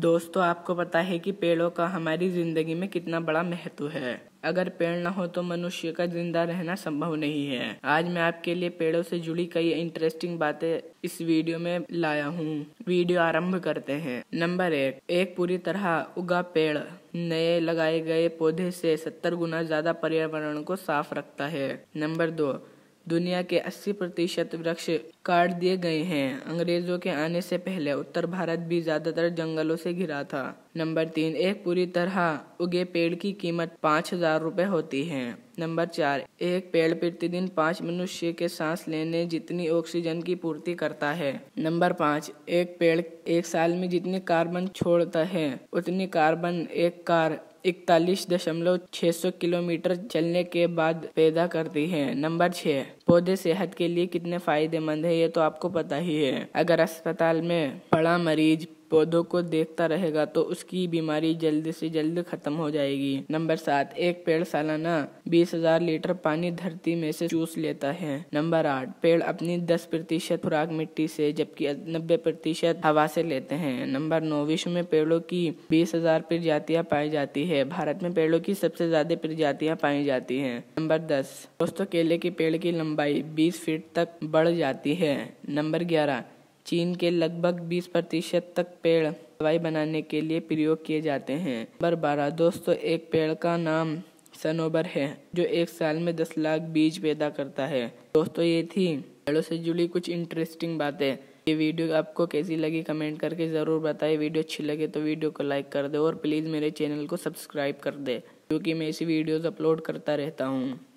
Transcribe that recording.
दोस्तों आपको पता है कि पेड़ों का हमारी जिंदगी में कितना बड़ा महत्व है अगर पेड़ ना हो तो मनुष्य का जिंदा रहना संभव नहीं है आज मैं आपके लिए पेड़ों से जुड़ी कई इंटरेस्टिंग बातें इस वीडियो में लाया हूँ वीडियो आरंभ करते हैं नंबर एक एक पूरी तरह उगा पेड़ नए लगाए गए पौधे से सत्तर गुना ज्यादा पर्यावरण को साफ रखता है नंबर दो दुनिया के 80 प्रतिशत वृक्ष काट दिए गए हैं अंग्रेजों के आने से पहले उत्तर भारत भी ज्यादातर जंगलों से घिरा था नंबर तीन एक पूरी तरह उगे पेड़ की कीमत पाँच हजार रूपए होती है नंबर चार एक पेड़ प्रतिदिन पाँच मनुष्य के सांस लेने जितनी ऑक्सीजन की पूर्ति करता है नंबर पाँच एक पेड़ एक साल में जितनी कार्बन छोड़ता है उतनी कार्बन एक कार इकतालीस दशमलव छः सौ किलोमीटर चलने के बाद पैदा करती है नंबर छः पौधे सेहत के लिए कितने फायदेमंद है ये तो आपको पता ही है अगर अस्पताल में पड़ा मरीज पौधों को देखता रहेगा तो उसकी बीमारी जल्द से जल्द खत्म हो जाएगी नंबर सात एक पेड़ सालाना बीस हजार लीटर पानी धरती में से चूस लेता है नंबर आठ पेड़ अपनी दस प्रतिशत खुराक मिट्टी से जबकि नब्बे प्रतिशत हवा से लेते हैं नंबर नौ विश्व में पेड़ों की बीस हजार प्रजातियाँ पाई जाती है भारत में पेड़ों की सबसे ज्यादा प्रजातियाँ पाई जाती है नंबर दस दोस्तों केले के पेड़ की लंबाई बीस फीट तक बढ़ जाती है नंबर ग्यारह चीन के लगभग 20 प्रतिशत तक पेड़ दवाई बनाने के लिए प्रयोग किए जाते हैं नंबर बारह दोस्तों एक पेड़ का नाम सनोबर है जो एक साल में दस लाख बीज पैदा करता है दोस्तों ये थी पेड़ों से जुड़ी कुछ इंटरेस्टिंग बातें ये वीडियो आपको कैसी लगी कमेंट करके ज़रूर बताएं वीडियो अच्छी लगे तो वीडियो को लाइक कर दे और प्लीज़ मेरे चैनल को सब्सक्राइब कर दे क्योंकि मैं ऐसी वीडियोज़ अपलोड करता रहता हूँ